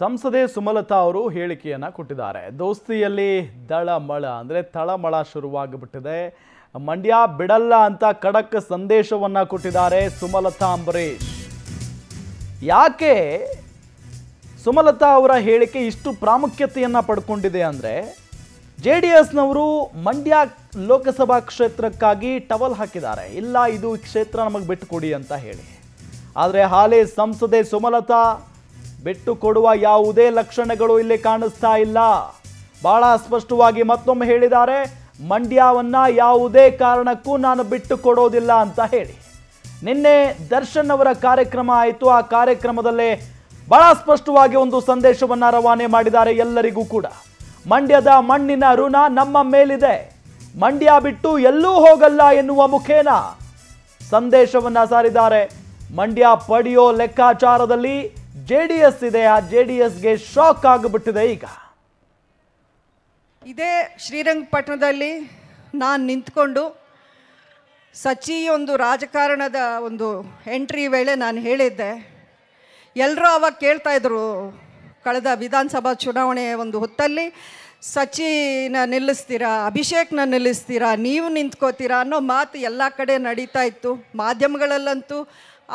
ಸಂಸದೆ ಸುಮಲತಾ ಅವರು ಹೇಳಿಕೆಯನ್ನು ಕೊಟ್ಟಿದ್ದಾರೆ ದೋಸ್ತಿಯಲ್ಲಿ ದಳಮಳ ಅಂದರೆ ತಳಮಳ ಶುರುವಾಗಿಬಿಟ್ಟಿದೆ ಮಂಡ್ಯ ಬಿಡಲ್ಲ ಅಂತ ಖಡಕ್ ಸಂದೇಶವನ್ನು ಕೊಟ್ಟಿದ್ದಾರೆ ಸುಮಲತಾ ಅಂಬರೀಷ್ ಯಾಕೆ ಸುಮಲತಾ ಅವರ ಹೇಳಿಕೆ ಇಷ್ಟು ಪ್ರಾಮುಖ್ಯತೆಯನ್ನು ಪಡ್ಕೊಂಡಿದೆ ಅಂದರೆ ಜೆ ಡಿ ಎಸ್ನವರು ಮಂಡ್ಯ ಲೋಕಸಭಾ ಕ್ಷೇತ್ರಕ್ಕಾಗಿ ಟವಲ್ ಹಾಕಿದ್ದಾರೆ ಇಲ್ಲ ಇದು ಕ್ಷೇತ್ರ ನಮಗೆ ಬಿಟ್ಟು ಕೊಡಿ ಅಂತ ಹೇಳಿ ಆದರೆ ಹಾಲಿ ಸಂಸದೆ ಸುಮಲತಾ ಬಿಟ್ಟು ಕೊಡುವ ಯಾವುದೇ ಲಕ್ಷಣಗಳು ಇಲ್ಲಿ ಕಾಣಿಸ್ತಾ ಇಲ್ಲ ಬಹಳ ಸ್ಪಷ್ಟವಾಗಿ ಮತ್ತೊಮ್ಮೆ ಹೇಳಿದ್ದಾರೆ ಮಂಡ್ಯವನ್ನ ಯಾವುದೇ ಕಾರಣಕ್ಕೂ ನಾನು ಬಿಟ್ಟು ಕೊಡೋದಿಲ್ಲ ಅಂತ ಹೇಳಿ ನಿನ್ನೆ ದರ್ಶನ್ ಅವರ ಕಾರ್ಯಕ್ರಮ ಆಯಿತು ಆ ಕಾರ್ಯಕ್ರಮದಲ್ಲೇ ಬಹಳ ಸ್ಪಷ್ಟವಾಗಿ ಒಂದು ಸಂದೇಶವನ್ನು ರವಾನೆ ಮಾಡಿದ್ದಾರೆ ಎಲ್ಲರಿಗೂ ಕೂಡ ಮಂಡ್ಯದ ಮಣ್ಣಿನ ಋಣ ನಮ್ಮ ಮೇಲಿದೆ ಮಂಡ್ಯ ಬಿಟ್ಟು ಎಲ್ಲೂ ಹೋಗಲ್ಲ ಎನ್ನುವ ಮುಖೇನ ಸಂದೇಶವನ್ನು ಸಾರಿದ್ದಾರೆ ಮಂಡ್ಯ ಪಡೆಯೋ ಲೆಕ್ಕಾಚಾರದಲ್ಲಿ ಜೆ ಡಿ ಎಸ್ ಇದೆ ಆ ಜೆ ಡಿ ಎಸ್ಗೆ ಶಾಕ್ ಆಗಿಬಿಟ್ಟಿದೆ ಈಗ ಇದೇ ಶ್ರೀರಂಗಪಟ್ಟಣದಲ್ಲಿ ನಾನು ನಿಂತ್ಕೊಂಡು ಸಚಿ ಒಂದು ರಾಜಕಾರಣದ ಒಂದು ಎಂಟ್ರಿ ವೇಳೆ ನಾನು ಹೇಳಿದ್ದೆ ಎಲ್ಲರೂ ಅವಾಗ ಇದ್ರು ಕಳೆದ ವಿಧಾನಸಭಾ ಚುನಾವಣೆ ಒಂದು ಹೊತ್ತಲ್ಲಿ ಸಚಿನ ನಿಲ್ಲಿಸ್ತೀರಾ ಅಭಿಷೇಕ್ನ ನಿಲ್ಲಿಸ್ತೀರಾ ನೀವು ನಿಂತ್ಕೋತೀರಾ ಅನ್ನೋ ಮಾತು ಎಲ್ಲ ಕಡೆ ನಡೀತಾ ಇತ್ತು ಮಾಧ್ಯಮಗಳಲ್ಲಂತೂ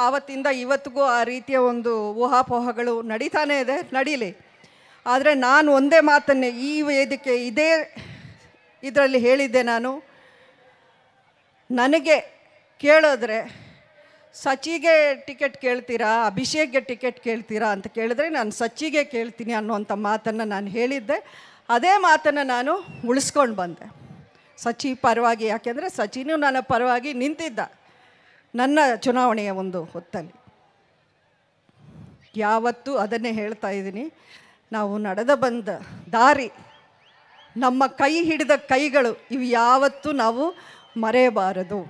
ಆವತ್ತಿಂದ ಇವತ್ತಿಗೂ ಆ ರೀತಿಯ ಒಂದು ಊಹಾಪೋಹಗಳು ನಡೀತಾನೇ ಇದೆ ನಡೀಲಿ ಆದರೆ ನಾನು ಒಂದೇ ಮಾತನ್ನೇ ಈ ವೇದಿಕೆ ಇದೇ ಇದರಲ್ಲಿ ಹೇಳಿದ್ದೆ ನಾನು ನನಗೆ ಕೇಳಿದ್ರೆ ಸಚಿಗೆ ಟಿಕೆಟ್ ಕೇಳ್ತೀರಾ ಅಭಿಷೇಕ್ಗೆ ಟಿಕೆಟ್ ಕೇಳ್ತೀರಾ ಅಂತ ಕೇಳಿದ್ರೆ ನಾನು ಸಚಿಗೆ ಕೇಳ್ತೀನಿ ಅನ್ನುವಂಥ ಮಾತನ್ನು ನಾನು ಹೇಳಿದ್ದೆ ಅದೇ ಮಾತನ್ನು ನಾನು ಉಳಿಸ್ಕೊಂಡು ಬಂದೆ ಸಚಿ ಪರವಾಗಿ ಯಾಕೆಂದರೆ ಸಚಿನೂ ನನ್ನ ಪರವಾಗಿ ನಿಂತಿದ್ದ ನನ್ನ ಚುನಾವಣೆಯ ಒಂದು ಹೊತ್ತಲ್ಲಿ ಯಾವತ್ತೂ ಅದನ್ನೇ ಹೇಳ್ತಾ ಇದ್ದೀನಿ ನಾವು ನಡೆದ ಬಂದ ದಾರಿ ನಮ್ಮ ಕೈ ಹಿಡಿದ ಕೈಗಳು ಇವು ಯಾವತ್ತೂ ನಾವು ಮರೆಯಬಾರದು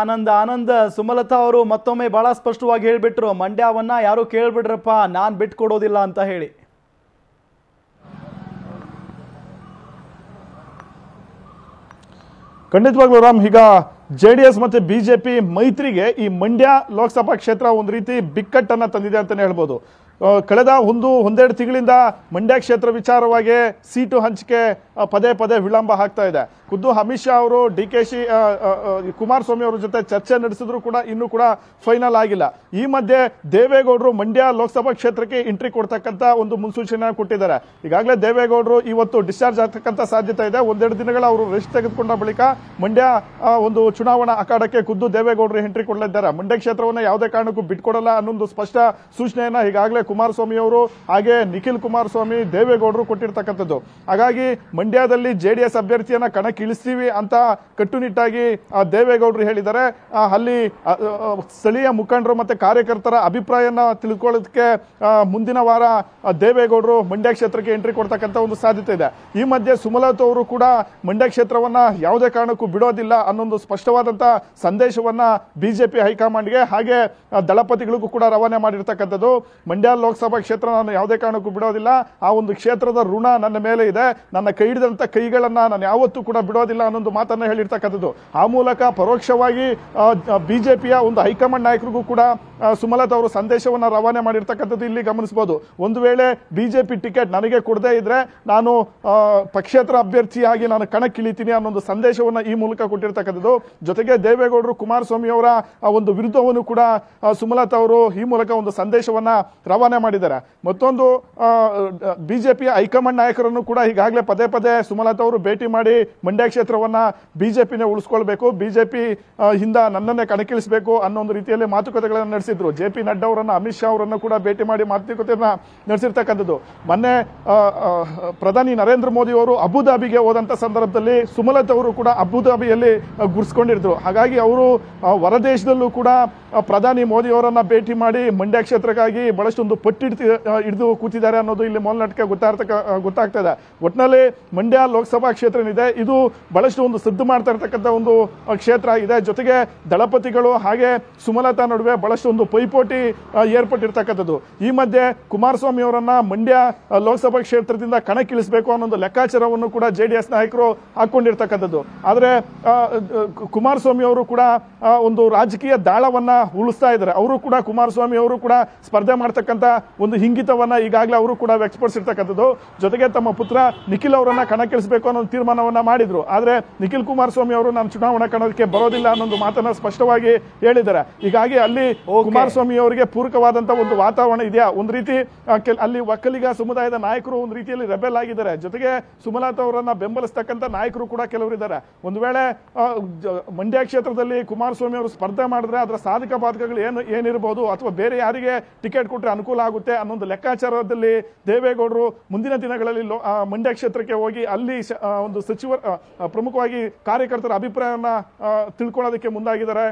ಆನಂದ ಆನಂದ ಸುಮಲತಾ ಅವರು ಮತ್ತೊಮ್ಮೆ ಬಹಳ ಸ್ಪಷ್ಟವಾಗಿ ಹೇಳಿಬಿಟ್ರು ಮಂಡ್ಯವನ್ನ ಯಾರು ಕೇಳ್ಬಿಡ್ರಪ್ಪ ನಾನು ಬಿಟ್ಕೊಡೋದಿಲ್ಲ ಅಂತ ಹೇಳಿ ಖಂಡಿತವಾಗ್ಲೂ ರಾಮ್ ಈಗ ಜೆ ಡಿ ಎಸ್ ಮತ್ತು ಬಿ ಜೆ ಪಿ ಮೈತ್ರಿಗೆ ಈ ಮಂಡ್ಯ ಲೋಕಸಭಾ ಕ್ಷೇತ್ರ ಒಂದು ರೀತಿ ಬಿಕ್ಕಟ್ಟನ್ನು ತಂದಿದೆ ಅಂತಲೇ ಹೇಳ್ಬೋದು ಕಳೆದ ಒಂದು ಒಂದೆರಡು ತಿಂಗಳಿಂದ ಮಂಡ್ಯ ಕ್ಷೇತ್ರ ವಿಚಾರವಾಗಿ ಸೀಟು ಹಂಚಿಕೆ ಪದೇ ಪದೇ ವಿಳಂಬ ಆಗ್ತಾ ಇದೆ ಖುದ್ದು ಅಮಿತ್ ಶಾ ಅವರು ಡಿ ಕೆ ಶಿ ಕುಮಾರಸ್ವಾಮಿ ಅವರ ಜೊತೆ ಚರ್ಚೆ ನಡೆಸಿದ್ರು ಕೂಡ ಇನ್ನೂ ಕೂಡ ಫೈನಲ್ ಆಗಿಲ್ಲ ಈ ಮಧ್ಯೆ ದೇವೇಗೌಡರು ಮಂಡ್ಯ ಲೋಕಸಭಾ ಕ್ಷೇತ್ರಕ್ಕೆ ಎಂಟ್ರಿ ಕೊಡ್ತಕ್ಕಂಥ ಒಂದು ಮುನ್ಸೂಚನೆ ಕೊಟ್ಟಿದ್ದಾರೆ ಈಗಾಗಲೇ ದೇವೇಗೌಡರು ಇವತ್ತು ಡಿಸ್ಚಾರ್ಜ್ ಆಗ್ತಕ್ಕಂಥ ಸಾಧ್ಯತೆ ಇದೆ ಒಂದೆರಡು ದಿನಗಳ ಅವರು ರೆಸ್ಟ್ ತೆಗೆದುಕೊಂಡ ಬಳಿಕ ಮಂಡ್ಯ ಒಂದು ಚುನಾವಣಾ ಅಖಾಡಕ್ಕೆ ಖುದ್ದು ದೇವೇಗೌಡರು ಎಂಟ್ರಿ ಕೊಡಲಿದ್ದಾರೆ ಮಂಡ್ಯ ಕ್ಷೇತ್ರವನ್ನು ಯಾವುದೇ ಕಾರಣಕ್ಕೂ ಬಿಟ್ಕೊಡಲ್ಲ ಅನ್ನೊಂದು ಸ್ಪಷ್ಟ ಸೂಚನೆಯನ್ನ ಈಗಾಗಲೇ ಕುಮಾರಸ್ವಾಮಿ ಅವರು ಹಾಗೆ ನಿಖಿಲ್ ಕುಮಾರಸ್ವಾಮಿ ದೇವೇಗೌಡರು ಕೊಟ್ಟಿರ್ತಕ್ಕಂಥದ್ದು ಹಾಗಾಗಿ ಮಂಡ್ಯದಲ್ಲಿ ಜೆ ಡಿ ಎಸ್ ಅಭ್ಯರ್ಥಿಯನ್ನ ಕಣಕ್ಕಿಳಿಸ್ತೀವಿ ಅಂತ ಕಟ್ಟುನಿಟ್ಟಾಗಿ ದೇವೇಗೌಡರು ಹೇಳಿದ್ದಾರೆ ಅಲ್ಲಿ ಸ್ಥಳೀಯ ಮುಖಂಡರು ಮತ್ತೆ ಕಾರ್ಯಕರ್ತರ ಅಭಿಪ್ರಾಯನ ತಿಳ್ಕೊಳ್ಳೋದಕ್ಕೆ ಮುಂದಿನ ವಾರ ದೇವೇಗೌಡರು ಮಂಡ್ಯ ಕ್ಷೇತ್ರಕ್ಕೆ ಎಂಟ್ರಿ ಕೊಡ್ತಕ್ಕಂಥ ಒಂದು ಸಾಧ್ಯತೆ ಇದೆ ಈ ಮಧ್ಯೆ ಸುಮಲತಾ ಅವರು ಕೂಡ ಮಂಡ್ಯ ಕ್ಷೇತ್ರವನ್ನ ಯಾವುದೇ ಕಾರಣಕ್ಕೂ ಬಿಡೋದಿಲ್ಲ ಅನ್ನೊಂದು ಸ್ಪಷ್ಟವಾದಂಥ ಸಂದೇಶವನ್ನ ಬಿಜೆಪಿ ಹೈಕಮಾಂಡ್ಗೆ ಹಾಗೆ ದಳಪತಿಗಳಿಗೂ ಕೂಡ ರವಾನೆ ಮಾಡಿರ್ತಕ್ಕಂಥದ್ದು ಮಂಡ್ಯ ಲೋಕಸಭಾ ಕ್ಷೇತ್ರ ನಾನು ಯಾವುದೇ ಕಾರಣಕ್ಕೂ ಬಿಡೋದಿಲ್ಲ ಆ ಒಂದು ಕ್ಷೇತ್ರದ ಋಣ ನನ್ನ ಮೇಲೆ ಇದೆ ನನ್ನ ಕೈ ಹಿಡಿದಂಥ ಕೈಗಳನ್ನು ನಾನು ಯಾವತ್ತೂ ಕೂಡ ಬಿಡೋದಿಲ್ಲ ಅನ್ನೊಂದು ಮಾತನ್ನು ಹೇಳಿರ್ತಕ್ಕಂಥದ್ದು ಆ ಮೂಲಕ ಪರೋಕ್ಷವಾಗಿ ಬಿ ಜೆ ಪಿಯ ಒಂದು ಹೈಕಮಾಂಡ್ ನಾಯಕರಿಗೂ ಕೂಡ ಸುಮಲತಾ ಅವರು ಸಂದೇಶವನ್ನು ರವಾನೆ ಮಾಡಿರ್ತಕ್ಕಂಥದ್ದು ಇಲ್ಲಿ ಗಮನಿಸಬಹುದು ಒಂದು ವೇಳೆ ಬಿ ಜೆ ಪಿ ಟಿಕೆಟ್ ನನಗೆ ಕೊಡದೇ ಇದ್ರೆ ನಾನು ಪಕ್ಷೇತರ ಅಭ್ಯರ್ಥಿಯಾಗಿ ನಾನು ಕಣಕ್ಕಿಳಿತೀನಿ ಅನ್ನೋದು ಸಂದೇಶವನ್ನು ಈ ಮೂಲಕ ಕೊಟ್ಟಿರ್ತಕ್ಕಂಥದ್ದು ಜೊತೆಗೆ ದೇವೇಗೌಡರು ಕುಮಾರಸ್ವಾಮಿ ಅವರ ಒಂದು ವಿರುದ್ಧವನ್ನು ಕೂಡ ಸುಮಲತಾ ಅವರು ಈ ಮೂಲಕ ಒಂದು ಸಂದೇಶವನ್ನ ರವಾನೆ ತೀರ್ಮಾನ ಮಾಡಿದ್ದಾರೆ ಮತ್ತೊಂದು ಬಿ ಜೆ ಪಿಯ ಹೈಕಮಾಂಡ್ ನಾಯಕರನ್ನು ಕೂಡ ಈಗಾಗಲೇ ಪದೇ ಪದೇ ಸುಮಲತಾ ಅವರು ಭೇಟಿ ಮಾಡಿ ಮಂಡ್ಯ ಕ್ಷೇತ್ರವನ್ನ ಬಿ ಜೆ ಬಿಜೆಪಿ ಉಳಿಸ್ಕೊಳ್ಬೇಕು ಬಿ ಹಿಂದ ನನ್ನನ್ನೇ ಕಣಕ್ಕಿಳಿಸಬೇಕು ಅನ್ನೋ ಒಂದು ರೀತಿಯಲ್ಲಿ ಮಾತುಕತೆಗಳನ್ನು ನಡೆಸಿದ್ರು ಜೆ ಪಿ ನಡ್ಡಾ ಅವರನ್ನು ಅಮಿತ್ ಶಾ ಅವರನ್ನು ಕೂಡ ಭೇಟಿ ಮಾಡಿ ಮಾತುಕತೆಯನ್ನು ನಡೆಸಿರ್ತಕ್ಕಂಥದ್ದು ಮೊನ್ನೆ ಪ್ರಧಾನಿ ನರೇಂದ್ರ ಮೋದಿ ಅವರು ಅಬುಧಾಬಿಗೆ ಹೋದಂಥ ಸಂದರ್ಭದಲ್ಲಿ ಸುಮಲತಾ ಅವರು ಕೂಡ ಅಬುಧಾಬಿಯಲ್ಲಿ ಗುರ್ಸ್ಕೊಂಡಿದ್ರು ಹಾಗಾಗಿ ಅವರು ಹೊರದೇಶದಲ್ಲೂ ಕೂಡ ಪ್ರಧಾನಿ ಮೋದಿ ಅವರನ್ನು ಭೇಟಿ ಮಾಡಿ ಮಂಡ್ಯ ಕ್ಷೇತ್ರಕ್ಕಾಗಿ ಬಹಳಷ್ಟು ಒಂದು ಪಟ್ಟಿಡ್ತಿ ಹಿಡಿದು ಕೂತಿದ್ದಾರೆ ಅನ್ನೋದು ಇಲ್ಲಿ ಮೊಲ್ನಾಟಕ ಗೊತ್ತಾಗ್ತಕ್ಕ ಗೊತ್ತಾಗ್ತಾ ಇದೆ ಒಟ್ಟಿನಲ್ಲಿ ಮಂಡ್ಯ ಲೋಕಸಭಾ ಕ್ಷೇತ್ರ ಏನಿದೆ ಇದು ಬಹಳಷ್ಟು ಒಂದು ಸಿದ್ಧ ಮಾಡ್ತಾ ಇರ್ತಕ್ಕಂಥ ಒಂದು ಕ್ಷೇತ್ರ ಇದೆ ಜೊತೆಗೆ ದಳಪತಿಗಳು ಹಾಗೆ ಸುಮಲತಾ ನಡುವೆ ಬಹಳಷ್ಟು ಒಂದು ಪೈಪೋಟಿ ಏರ್ಪಟ್ಟಿರ್ತಕ್ಕಂಥದ್ದು ಈ ಮಧ್ಯೆ ಕುಮಾರಸ್ವಾಮಿ ಅವರನ್ನ ಮಂಡ್ಯ ಲೋಕಸಭಾ ಕ್ಷೇತ್ರದಿಂದ ಕಣಕ್ಕಿಳಿಸಬೇಕು ಅನ್ನೋ ಒಂದು ಲೆಕ್ಕಾಚಾರವನ್ನು ಕೂಡ ಜೆ ಡಿ ಎಸ್ ನಾಯಕರು ಹಾಕೊಂಡಿರ್ತಕ್ಕಂಥದ್ದು ಆದರೆ ಕುಮಾರಸ್ವಾಮಿ ಅವರು ಕೂಡ ಒಂದು ರಾಜಕೀಯ ದಾಳವನ್ನ ಉಳಿಸ್ತಾ ಇದ್ದಾರೆ ಅವರು ಕೂಡ ಕುಮಾರಸ್ವಾಮಿ ಅವರು ಕೂಡ ಸ್ಪರ್ಧೆ ಮಾಡ್ತಕ್ಕಂಥ ಒಂದು ಹಿಂಗಿತವನ್ನು ಈಗಾಗಲೇ ಅವರು ಕೂಡ ವ್ಯಕ್ತಪಡಿಸಿರ್ತಕ್ಕಂಥದ್ದು ಜೊತೆಗೆ ತಮ್ಮ ಪುತ್ರ ನಿಖಿಲ್ ಅವರನ್ನು ಕಣಕ್ಕಿಳಿಸಬೇಕು ಅನ್ನೋ ಒಂದು ತೀರ್ಮಾನವನ್ನು ಮಾಡಿದರು ಆದರೆ ನಿಖಿಲ್ ಕುಮಾರಸ್ವಾಮಿ ಅವರು ನಾನು ಚುನಾವಣಾ ಕಣಕ್ಕೆ ಬರೋದಿಲ್ಲ ಅನ್ನೋದು ಮಾತನ್ನು ಸ್ಪಷ್ಟವಾಗಿ ಹೇಳಿದ್ದಾರೆ ಹೀಗಾಗಿ ಅಲ್ಲಿ ಕುಮಾರಸ್ವಾಮಿ ಅವರಿಗೆ ಪೂರಕವಾದಂಥ ಒಂದು ವಾತಾವರಣ ಇದೆಯಾ ಒಂದು ರೀತಿ ಅಲ್ಲಿ ಒಕ್ಕಲಿಗ ಸಮುದಾಯದ ನಾಯಕರು ಒಂದು ರೀತಿಯಲ್ಲಿ ರೆಬೆಲ್ ಆಗಿದ್ದಾರೆ ಜೊತೆಗೆ ಸುಮಲತಾ ಅವರನ್ನು ಬೆಂಬಲಿಸ್ತಕ್ಕಂಥ ನಾಯಕರು ಕೂಡ ಕೆಲವರು ಇದ್ದಾರೆ ಒಂದು ವೇಳೆ ಮಂಡ್ಯ ಕ್ಷೇತ್ರದಲ್ಲಿ ಕುಮಾರಸ್ವಾಮಿ ಅವರು ಸ್ಪರ್ಧೆ ಮಾಡಿದ್ರೆ ಅದರ ಸಾಧಕ ಬಾಧಕಗಳು ಏನು ಏನಿರಬಹುದು ಅಥವಾ ಬೇರೆ ಯಾರಿಗೆ ಟಿಕೆಟ್ ಕೊಟ್ಟರೆ ಅನುಕೂಲ ಅನುಕೂಲ ಆಗುತ್ತೆ ಅನ್ನೊಂದು ಲೆಕ್ಕಾಚಾರದಲ್ಲಿ ದೇವೇಗೌಡರು ಮುಂದಿನ ದಿನಗಳಲ್ಲಿ ಮಂಡ್ಯ ಕ್ಷೇತ್ರಕ್ಕೆ ಹೋಗಿ ಅಲ್ಲಿ ಒಂದು ಸಚಿವ ಪ್ರಮುಖವಾಗಿ ಕಾರ್ಯಕರ್ತರ ಅಭಿಪ್ರಾಯವನ್ನು ತಿಳ್ಕೊಳ್ಳೋದಕ್ಕೆ ಮುಂದಾಗಿದ್ದಾರೆ